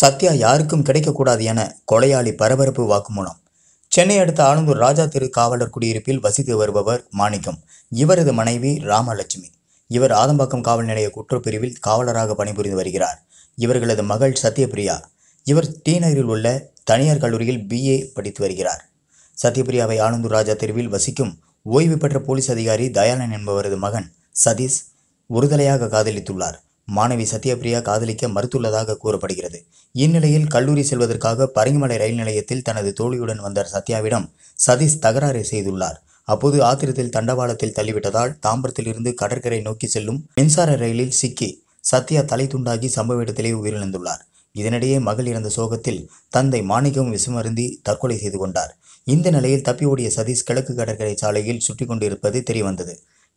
சத்யா யாருக்கும் கிடைக்கக்கூடாது என கொலையாளி பரபரப்பு வாக்குமூலம் சென்னை அடுத்த ஆலந்தூர் ராஜா தெரு காவலர் குடியிருப்பில் வசித்து வருபவர் மாணிக்கம் இவரது மனைவி ராமலட்சுமி இவர் ஆதம்பாக்கம் காவல் நிலைய குற்றப்பிரிவில் காவலராக பணிபுரிந்து வருகிறார் இவர்களது மகள் சத்யபிரியா இவர் டிநகரில் உள்ள தனியார் கல்லூரியில் பிஏ படித்து வருகிறார் சத்யபிரியாவை ஆனந்தூர் ராஜா தெருவில் வசிக்கும் ஓய்வு பெற்ற போலீஸ் அதிகாரி தயானன் என்பவரது மகன் சதீஷ் ஒருதலையாக காதலித்துள்ளார் மாணவி சத்யபிரியா காதலிக்க மறுத்துள்ளதாக கூறப்படுகிறது இந்நிலையில் கல்லூரி செல்வதற்காக பரங்கிமலை ரயில் நிலையத்தில் தனது தோழியுடன் வந்த சத்யாவிடம் சதீஷ் தகராறு செய்துள்ளார் அப்போது ஆத்திரத்தில் தண்டவாளத்தில் தள்ளிவிட்டதால் தாம்பரத்திலிருந்து கடற்கரை நோக்கி செல்லும் மின்சார ரயிலில் சிக்கி சத்யா தலை துண்டாகி சம்பவ இடத்திலே உயிரிழந்துள்ளார் இதனிடையே மகள் இறந்த சோகத்தில் தந்தை மாணிக்கம் விஷமருந்தி தற்கொலை செய்து கொண்டார் இந்த நிலையில் தப்பி ஓடிய சதீஷ் கிழக்கு கடற்கரை சாலையில் சுற்றி கொண்டிருப்பது தெரியவந்தது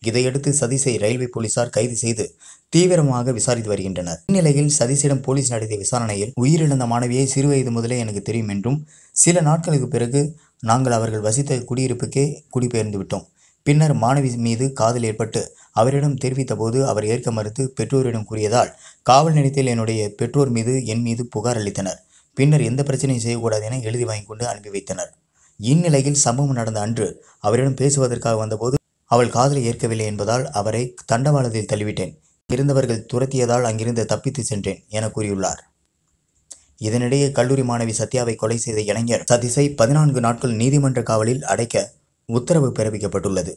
இதையடுத்து சதீஷை ரயில்வே போலீசார் கைது செய்து தீவிரமாக விசாரித்து வருகின்றனர் இந்நிலையில் சதீஷிடம் போலீஸ் நடத்திய விசாரணையில் உயிரிழந்த மாணவியை சிறுவயது முதலே எனக்கு தெரியும் என்றும் சில நாட்களுக்கு பிறகு நாங்கள் அவர்கள் வசித்த குடியிருப்புக்கே குடிபெயர்ந்து விட்டோம் பின்னர் மாணவி மீது காதல் ஏற்பட்டு அவரிடம் தெரிவித்த போது அவர் ஏற்க மறுத்து பெற்றோரிடம் கூறியதால் காவல் நிலையத்தில் என்னுடைய பெற்றோர் மீது என் மீது புகார் அளித்தனர் பின்னர் எந்த பிரச்சனையும் செய்யக்கூடாது என எழுதி வாங்கி கொண்டு அனுப்பி வைத்தனர் இந்நிலையில் சம்பவம் நடந்த அன்று அவரிடம் பேசுவதற்காக வந்தபோது அவள் காதலை ஏற்கவில்லை என்பதால் அவரை தண்டவாளத்தில் தள்ளிவிட்டேன் இருந்தவர்கள் துரத்தியதால் அங்கிருந்து தப்பித்து சென்றேன் என கூறியுள்ளார் இதனிடையே கல்லூரி மாணவி சத்யாவை கொலை செய்த இளைஞர் சதிசை பதினான்கு நாட்கள் நீதிமன்ற காவலில் அடைக்க உத்தரவு பிறப்பிக்கப்பட்டுள்ளது